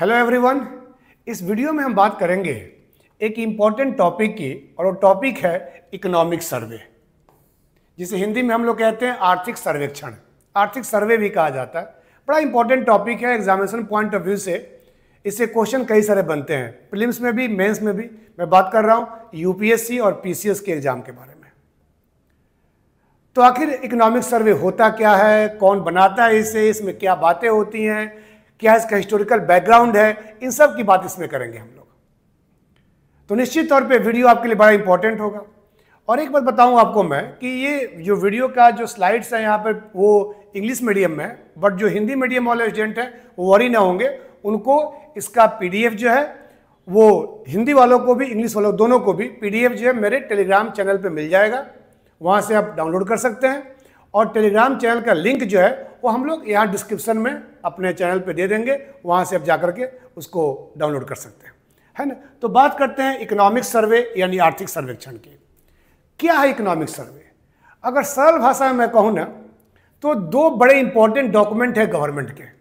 hello everyone इस video में हम बात करेंगे एक इम्पॉर्टेंट टॉपिक की और वो टॉपिक है इकोनॉमिक सर्वे जिसे हिंदी में हम लोग कहते हैं आर्थिक सर्वेक्षण आर्थिक सर्वे भी कहा जाता है बड़ा इंपॉर्टेंट टॉपिक है एग्जामिनेशन पॉइंट ऑफ व्यू से इससे क्वेश्चन कई सारे बनते हैं प्रीलिम्स में भी मेन्स में भी मैं बात कर रहा हूँ यूपीएससी और पी के एग्जाम के बारे में तो आखिर इकोनॉमिक सर्वे होता क्या है कौन बनाता है इसे इसमें क्या बातें होती हैं क्या इसका हिस्टोरिकल बैकग्राउंड है इन सब की बात इसमें करेंगे हम लोग तो निश्चित तौर पे वीडियो आपके लिए बड़ा इंपॉर्टेंट होगा और एक बात बताऊं आपको मैं कि ये जो वीडियो का जो स्लाइड्स हैं यहाँ पर वो इंग्लिश मीडियम में बट जो हिंदी मीडियम वाले स्टूडेंट हैं वो वरी ना होंगे उनको इसका पी जो है वो हिंदी वालों को भी इंग्लिश वालों दोनों को भी पी जो है मेरे टेलीग्राम चैनल पर मिल जाएगा वहाँ से आप डाउनलोड कर सकते हैं और टेलीग्राम चैनल का लिंक जो है वो हम लोग यहाँ डिस्क्रिप्शन में अपने चैनल पे दे देंगे वहाँ से आप जाकर के उसको डाउनलोड कर सकते हैं है ना तो बात करते हैं इकोनॉमिक सर्वे यानी आर्थिक सर्वेक्षण की क्या है इकोनॉमिक सर्वे अगर सरल भाषा में मैं कहूँ ना तो दो बड़े इंपॉर्टेंट डॉक्यूमेंट है गवर्नमेंट के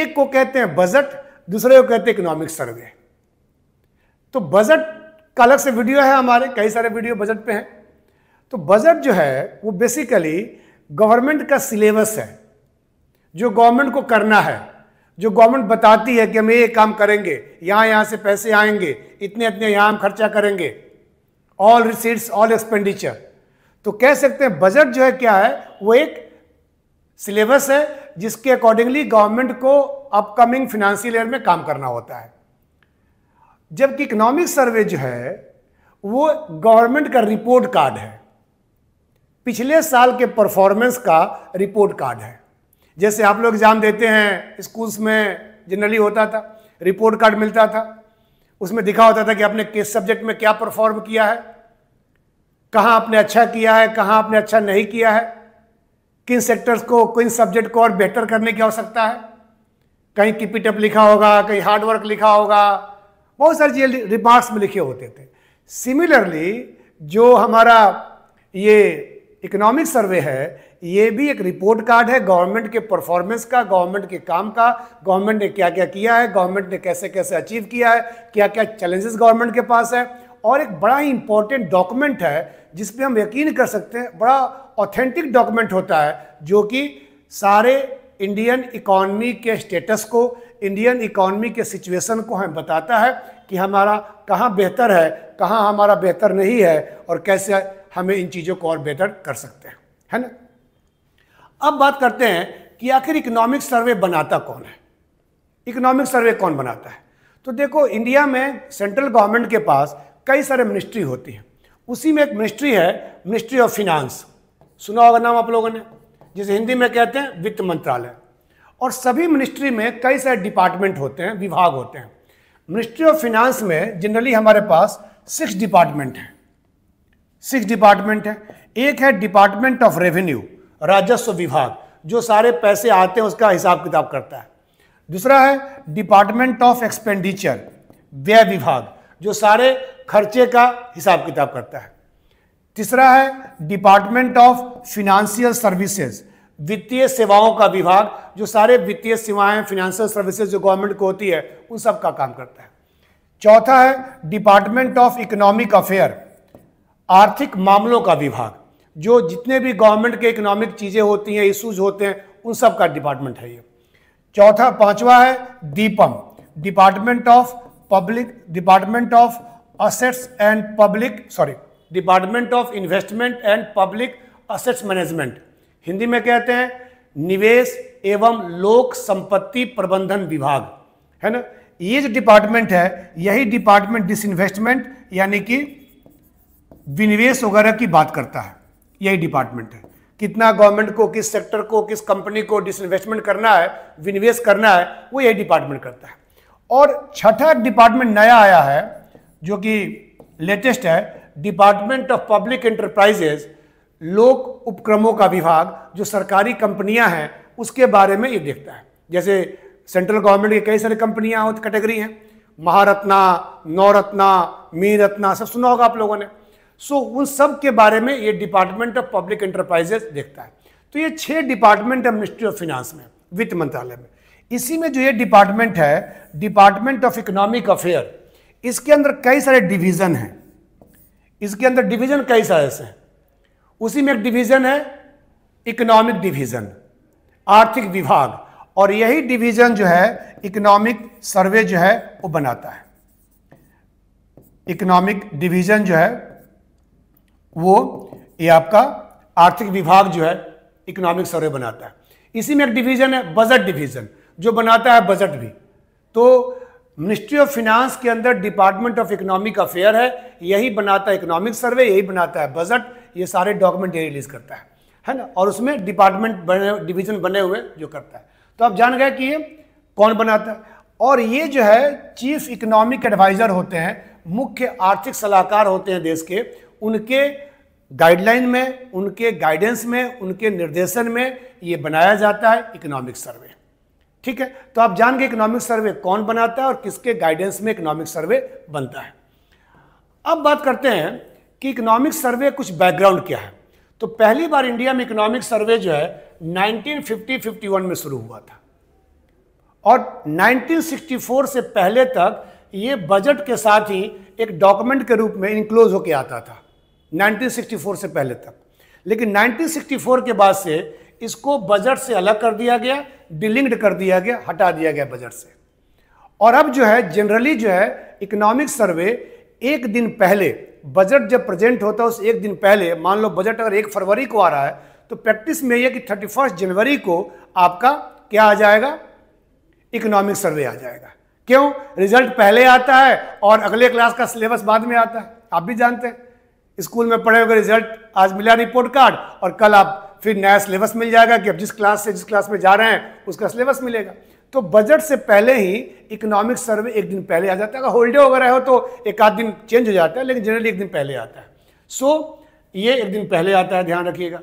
एक को कहते हैं बजट दूसरे को कहते हैं इकोनॉमिक सर्वे तो बजट का अलग से वीडियो है हमारे कई सारे वीडियो बजट पे हैं तो बजट जो है वो बेसिकली गवर्नमेंट का सिलेबस है जो गवर्नमेंट को करना है जो गवर्नमेंट बताती है कि हम ये काम करेंगे यहाँ यहाँ से पैसे आएंगे इतने इतने यहाँ हम खर्चा करेंगे ऑल रिसीट्स ऑल एक्सपेंडिचर तो कह सकते हैं बजट जो है क्या है वो एक सिलेबस है जिसके अकॉर्डिंगली गवर्नमेंट को अपकमिंग फिनेंशियल ईयर में काम करना होता है जबकि इकोनॉमिक सर्वे जो है वो गवर्नमेंट का रिपोर्ट कार्ड है पिछले साल के परफॉर्मेंस का रिपोर्ट कार्ड है जैसे आप लोग एग्ज़ाम देते हैं स्कूल्स में जनरली होता था रिपोर्ट कार्ड मिलता था उसमें दिखा होता था कि आपने किस सब्जेक्ट में क्या परफॉर्म किया है कहाँ आपने अच्छा किया है कहाँ आपने अच्छा नहीं किया है किन सेक्टर्स को किन सब्जेक्ट को और बेहतर करने की आवश्यकता है कहीं किपिटअप e लिखा होगा कहीं हार्डवर्क लिखा होगा बहुत सारी चीज़ें रिमार्क्स में लिखे होते थे सिमिलरली जो हमारा ये इकोनॉमिक सर्वे है ये भी एक रिपोर्ट कार्ड है गवर्नमेंट के परफॉर्मेंस का गवर्नमेंट के काम का गवर्नमेंट ने क्या क्या किया है गवर्नमेंट ने कैसे कैसे अचीव किया है क्या क्या चैलेंजेस गवर्नमेंट के पास है और एक बड़ा ही इंपॉर्टेंट डॉक्यूमेंट है जिसपे हम यकीन कर सकते हैं बड़ा ऑथेंटिक डॉक्यूमेंट होता है जो कि सारे इंडियन इकॉनमी के स्टेटस को इंडियन इकॉनमी के सिचुएशन को हमें बताता है कि हमारा कहाँ बेहतर है कहाँ हमारा बेहतर नहीं है और कैसे हमें इन चीज़ों को और बेहतर कर सकते हैं है ना अब बात करते हैं कि आखिर इकोनॉमिक सर्वे बनाता कौन है इकोनॉमिक सर्वे कौन बनाता है तो देखो इंडिया में सेंट्रल गवर्नमेंट के पास कई सारे मिनिस्ट्री होती हैं उसी में एक मिनिस्ट्री है मिनिस्ट्री ऑफ फिनांस सुना होगा नाम आप लोगों ने जिसे हिंदी में कहते हैं वित्त मंत्रालय और सभी मिनिस्ट्री में कई सारे डिपार्टमेंट होते हैं विभाग होते हैं मिनिस्ट्री ऑफ फिनांस में जनरली हमारे पास सिक्स डिपार्टमेंट हैं सिक्स डिपार्टमेंट है एक है डिपार्टमेंट ऑफ रेवेन्यू राजस्व विभाग जो सारे पैसे आते हैं उसका हिसाब किताब करता है दूसरा है डिपार्टमेंट ऑफ एक्सपेंडिचर व्यय विभाग जो सारे खर्चे का हिसाब किताब करता है तीसरा है डिपार्टमेंट ऑफ फिनेंशियल सर्विसेज वित्तीय सेवाओं का विभाग जो सारे वित्तीय सेवाएं फिनेंशियल सर्विसेज जो गवर्नमेंट को होती है उन सब का काम करता है चौथा है डिपार्टमेंट ऑफ इकोनॉमिक अफेयर आर्थिक मामलों का विभाग जो जितने भी गवर्नमेंट के इकोनॉमिक चीज़ें होती हैं इशूज होते हैं उन सब का डिपार्टमेंट है ये चौथा पांचवा है DIPAM department of public department of assets and public sorry department of investment and public assets management Hindi में कहते हैं निवेश एवं लोक संपत्ति प्रबंधन विभाग है ना ये जो डिपार्टमेंट है यही डिपार्टमेंट डिसइन्वेस्टमेंट यानी कि विनिवेश वगैरह की बात करता है यही डिपार्टमेंट है कितना गवर्नमेंट को किस सेक्टर को किस कंपनी को डिसइन्वेस्टमेंट करना है विनिवेश करना है वो यही डिपार्टमेंट करता है और छठा डिपार्टमेंट नया आया है जो कि लेटेस्ट है डिपार्टमेंट ऑफ पब्लिक एंटरप्राइजेज लोक उपक्रमों का विभाग जो सरकारी कंपनियां हैं उसके बारे में ये देखता है जैसे सेंट्रल गवर्नमेंट की कई सारी कंपनियां कैटेगरी हैं महारत्ना नौरत्ना मीरत्ना सब सुना होगा आप लोगों ने सो उन सब के बारे में ये डिपार्टमेंट ऑफ पब्लिक एंटरप्राइजेस देखता है तो ये छह डिपार्टमेंट है मिनिस्ट्री ऑफ फाइनेंस में वित्त मंत्रालय में इसी में जो ये डिपार्टमेंट है डिपार्टमेंट ऑफ इकोनॉमिक अफेयर इसके अंदर कई सारे डिवीज़न हैं इसके अंदर डिवीज़न कई सारे से हैं उसी में एक डिवीज़न है इकोनॉमिक डिवीज़न आर्थिक विभाग और यही डिवीज़न जो है इकोनॉमिक सर्वे जो है वो बनाता है इकोनॉमिक डिवीज़न जो है वो ये आपका आर्थिक विभाग जो है इकोनॉमिक सर्वे बनाता है इसी में एक डिवीज़न है बजट डिवीज़न जो बनाता है बजट भी तो मिनिस्ट्री ऑफ फिनेंस के अंदर डिपार्टमेंट ऑफ इकोनॉमिक अफेयर है यही बनाता है इकोनॉमिक सर्वे यही बनाता है बजट ये सारे डॉक्यूमेंट यही रिलीज करता है है ना और उसमें डिपार्टमेंट बने डिवीजन बने हुए जो करता है तो आप जान गए कि ये कौन बनाता है और ये जो है चीफ इकोनॉमिक एडवाइज़र होते हैं मुख्य आर्थिक सलाहकार होते हैं देश के उनके गाइडलाइन में उनके गाइडेंस में उनके निर्देशन में ये बनाया जाता है इकोनॉमिक सर्वे ठीक है तो आप जान गए इकोनॉमिक सर्वे कौन बनाता है और किसके गाइडेंस में इकोनॉमिक सर्वे बनता है अब बात करते हैं कि इकोनॉमिक सर्वे कुछ बैकग्राउंड क्या है तो पहली बार इंडिया में इकोनॉमिक सर्वे जो है 1950-51 में शुरू हुआ था और 1964 से पहले तक ये बजट के साथ ही एक डॉक्यूमेंट के रूप में इंक्लोज होकर आता था 1964 से पहले तक लेकिन 1964 के बाद से इसको बजट से अलग कर दिया गया डिलिंक्ड कर दिया गया हटा दिया गया बजट से और अब जो है जनरली जो है इकोनॉमिक सर्वे एक दिन पहले बजट जब प्रेजेंट होता है उस एक दिन पहले मान लो बजट अगर एक फरवरी को आ रहा है तो प्रैक्टिस में यह कि थर्टी फर्स्ट जनवरी को आपका क्या आ जाएगा इकोनॉमिक सर्वे आ जाएगा क्यों रिजल्ट पहले आता है और अगले क्लास का सिलेबस बाद में आता है आप भी जानते हैं स्कूल में पढ़े हुए रिजल्ट आज मिला रिपोर्ट कार्ड और कल आप फिर नया सिलेबस मिल जाएगा कि अब जिस क्लास से जिस क्लास में जा रहे हैं उसका सिलेबस मिलेगा तो बजट से पहले ही इकोनॉमिक सर्वे एक दिन पहले आ जाता है अगर होल्डे वगैरह हो तो एक आध दिन चेंज हो जाता है लेकिन जनरली एक दिन पहले आता है सो so, ये एक दिन पहले आता है ध्यान रखिएगा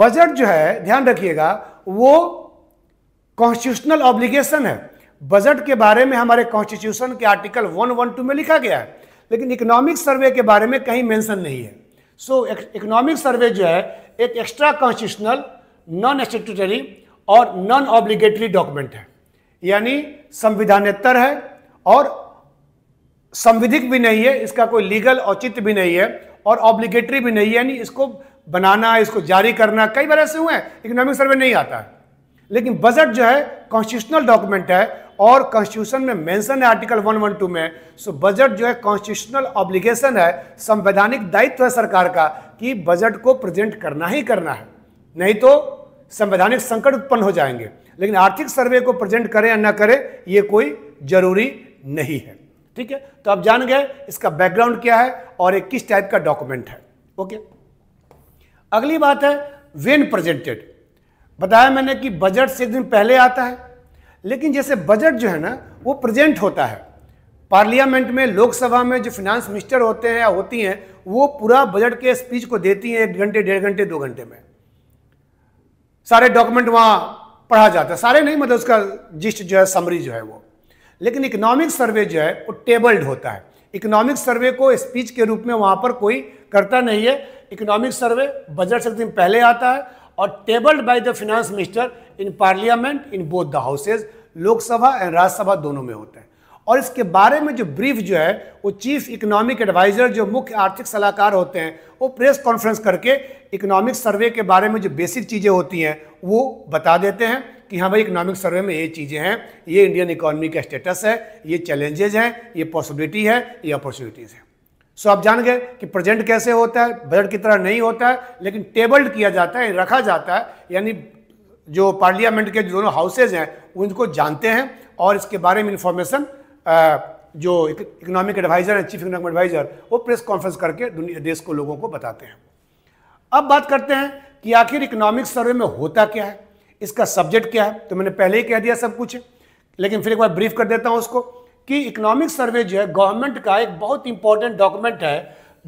बजट जो है ध्यान रखिएगा वो कॉन्स्टिट्यूशनल ऑब्लिगेशन है बजट के बारे में हमारे कॉन्स्टिट्यूशन के आर्टिकल 112 में लिखा गया है लेकिन इकोनॉमिक सर्वे के बारे में कहीं मेंशन नहीं है सो इकोनॉमिक सर्वे जो है एक एक्स्ट्रा कॉन्स्टिट्यूशनल नॉन स्टेटरी और नॉन ऑब्लिगेटरी डॉक्यूमेंट है यानी संविधानतर है और संविधिक भी नहीं है इसका कोई लीगल औचित्य भी नहीं है और ऑब्लिगेटरी भी नहीं है यानी इसको बनाना इसको जारी करना कई बार ऐसे हुए हैं इकोनॉमिक सर्वे नहीं आता है लेकिन बजट जो है कॉन्स्टिट्यूशनल डॉक्यूमेंट है और कॉन्स्टिट्यूशन में मेंशन है आर्टिकल 112 में सो बजट जो है कॉन्स्टिट्यूशनल ऑब्लिगेशन है संवैधानिक दायित्व है सरकार का कि बजट को प्रेजेंट करना ही करना है नहीं तो संवैधानिक संकट उत्पन्न हो जाएंगे लेकिन आर्थिक सर्वे को प्रेजेंट करें या ना करें ये कोई जरूरी नहीं है ठीक है तो आप जान गए इसका बैकग्राउंड क्या है और एक किस टाइप का डॉक्यूमेंट है ओके अगली बात है वेन प्रेजेंटेड बताया मैंने कि बजट से एक दिन पहले आता है लेकिन जैसे बजट जो है ना वो प्रेजेंट होता है पार्लियामेंट में लोकसभा में जो फिनांस मिनिस्टर होते हैं या होती हैं वो पूरा बजट के स्पीच को देती हैं एक घंटे डेढ़ घंटे दो घंटे में सारे डॉक्यूमेंट वहाँ पढ़ा जाता है सारे नहीं मतलब उसका जिस्ट जो है समरी जो है वो लेकिन इकोनॉमिक सर्वे जो है वो टेबल्ड होता है इकोनॉमिक सर्वे को स्पीच के रूप में वहाँ पर कोई करता नहीं है इकोनॉमिक सर्वे बजट से दिन पहले आता है और tabled by the finance minister in parliament in both the houses Lok Sabha and Rajya Sabha दोनों में होते हैं और इसके बारे में जो ब्रीफ जो है वो चीफ इकोनॉमिक एडवाइजर जो मुख्य आर्थिक सलाहकार होते हैं वो प्रेस कॉन्फ्रेंस करके इकोनॉमिक सर्वे के बारे में जो बेसिक चीज़ें होती हैं वो बता देते हैं कि हाँ भाई इकोनॉमिक सर्वे में ये चीज़ें हैं ये इंडियन इकोनॉमी का स्टेटस है ये चैलेंजेज हैं ये पॉसिबिलिटी है ये अपॉर्चुनिटीज़ हैं सो आप जान गए कि प्रेजेंट कैसे होता है बजट की तरह नहीं होता है लेकिन टेबल्ड किया जाता है रखा जाता है यानी जो पार्लियामेंट के दोनों हाउसेज हैं उनको जानते हैं और इसके बारे में इंफॉर्मेशन जो इकोनॉमिक एडवाइज़र हैं चीफ इकोनॉमिक एडवाइज़र वो प्रेस कॉन्फ्रेंस करके देश को लोगों को बताते हैं अब बात करते हैं कि आखिर इकोनॉमिक सर्वे में होता क्या है इसका सब्जेक्ट क्या है तो मैंने पहले ही कह दिया सब कुछ लेकिन फिर एक बार ब्रीफ कर देता हूँ उसको कि इकोनॉमिक सर्वे जो है गवर्नमेंट का एक बहुत इंपॉर्टेंट डॉक्यूमेंट है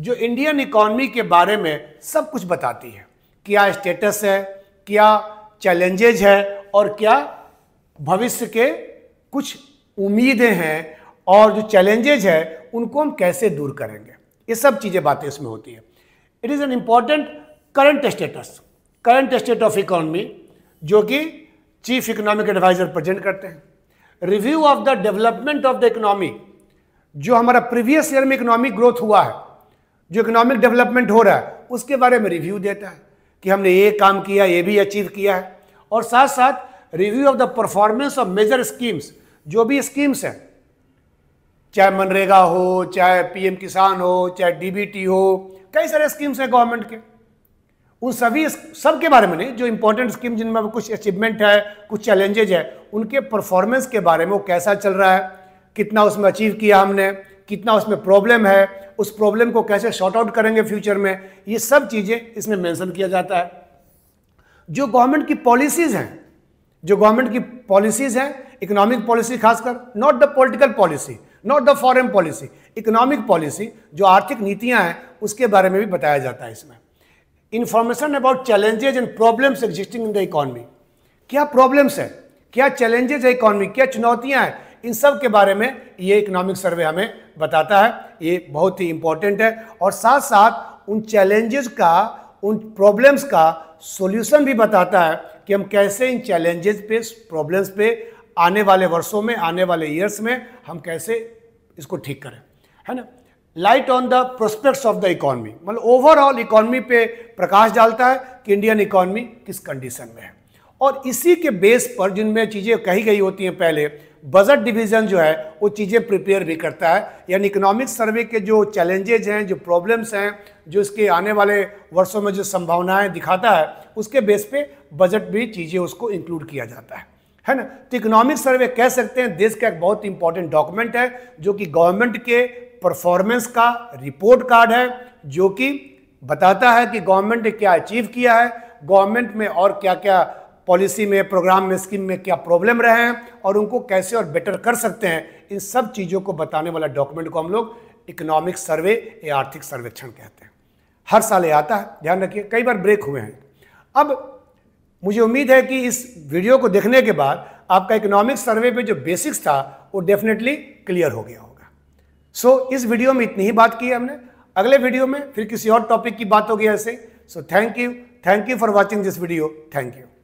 जो इंडियन इकोनॉमी के बारे में सब कुछ बताती है क्या स्टेटस है क्या चैलेंजेज है और क्या भविष्य के कुछ उम्मीदें हैं और जो चैलेंजेज है उनको हम कैसे दूर करेंगे ये सब चीज़ें बातें इसमें होती है it is an important current status current state of economy जो कि चीफ इकोनॉमिक एडवाइज़र प्रेजेंट करते हैं review of the development of the economy जो हमारा प्रीवियस ईयर में इकोनॉमिक ग्रोथ हुआ है जो इकोनॉमिक डेवलपमेंट हो रहा है उसके बारे में रिव्यू देता है कि हमने ये काम किया ये भी अचीव किया है और साथ साथ review of the performance of major schemes जो भी स्कीम्स हैं चाहे मनरेगा हो चाहे पीएम किसान हो चाहे डीबीटी हो कई सारे स्कीम्स हैं गवर्नमेंट के उन सभी सब के बारे में नहीं जो इम्पोर्टेंट स्कीम जिनमें कुछ अचीवमेंट है कुछ चैलेंजेज है उनके परफॉर्मेंस के बारे में वो कैसा चल रहा है कितना उसमें अचीव किया हमने कितना उसमें प्रॉब्लम है उस प्रॉब्लम को कैसे शॉर्ट आउट करेंगे फ्यूचर में ये सब चीज़ें इसमें मैंसन किया जाता है जो गवर्नमेंट की पॉलिसीज़ हैं जो गवर्नमेंट की पॉलिसीज़ हैं इकोनॉमिक पॉलिसी खासकर not the political policy not the foreign policy economic policy जो आर्थिक नीतियां हैं उसके बारे में भी बताया जाता है इसमें information about challenges and problems existing in the economy क्या प्रॉब्लम्स हैं क्या चैलेंजेज है इकॉनमी क्या चुनौतियां हैं इन सब के बारे में ये इकोनॉमिक सर्वे हमें बताता है ये बहुत ही इम्पॉर्टेंट है और साथ साथ उन चैलेंजेस का उन प्रॉब्लम्स का सॉल्यूशन भी बताता है कि हम कैसे इन चैलेंजेस पे प्रॉब्लम्स पे आने वाले वर्षों में आने वाले ईयर्स में हम कैसे इसको ठीक करें है ना light on the prospects of the economy मतलब ओवरऑल इकोनॉमी पे प्रकाश डालता है कि इंडियन इकोनॉमी किस कंडीशन में है और इसी के बेस पर जिनमें चीज़ें कही गई होती हैं पहले बजट डिवीज़न जो है वो चीज़ें प्रिपेयर भी करता है यानी इकोनॉमिक सर्वे के जो चैलेंजेज हैं जो प्रॉब्लम्स हैं जो इसके आने वाले वर्षों में जो संभावनाएं दिखाता है उसके बेस पे बजट भी चीज़ें उसको इंक्लूड किया जाता है है ना तो इकोनॉमिक सर्वे कह सकते हैं देश का एक बहुत इंपॉर्टेंट डॉक्यूमेंट है जो कि गवर्नमेंट के परफॉर्मेंस का रिपोर्ट कार्ड है जो कि बताता है कि गवर्नमेंट ने क्या अचीव किया है गवर्नमेंट में और क्या क्या पॉलिसी में प्रोग्राम में स्कीम में क्या प्रॉब्लम रहे हैं और उनको कैसे और बेटर कर सकते हैं इन सब चीज़ों को बताने वाला डॉक्यूमेंट को हम लोग इकोनॉमिक सर्वे या आर्थिक सर्वेक्षण कहते हैं हर साल ये आता है ध्यान रखिए कई बार ब्रेक हुए हैं अब मुझे उम्मीद है कि इस वीडियो को देखने के बाद आपका इकोनॉमिक सर्वे पे जो बेसिक्स था वो डेफिनेटली क्लियर हो गया सो so, इस वीडियो में इतनी ही बात की है हमने अगले वीडियो में फिर किसी और टॉपिक की बात होगी ऐसे so thank you thank you for watching this video thank you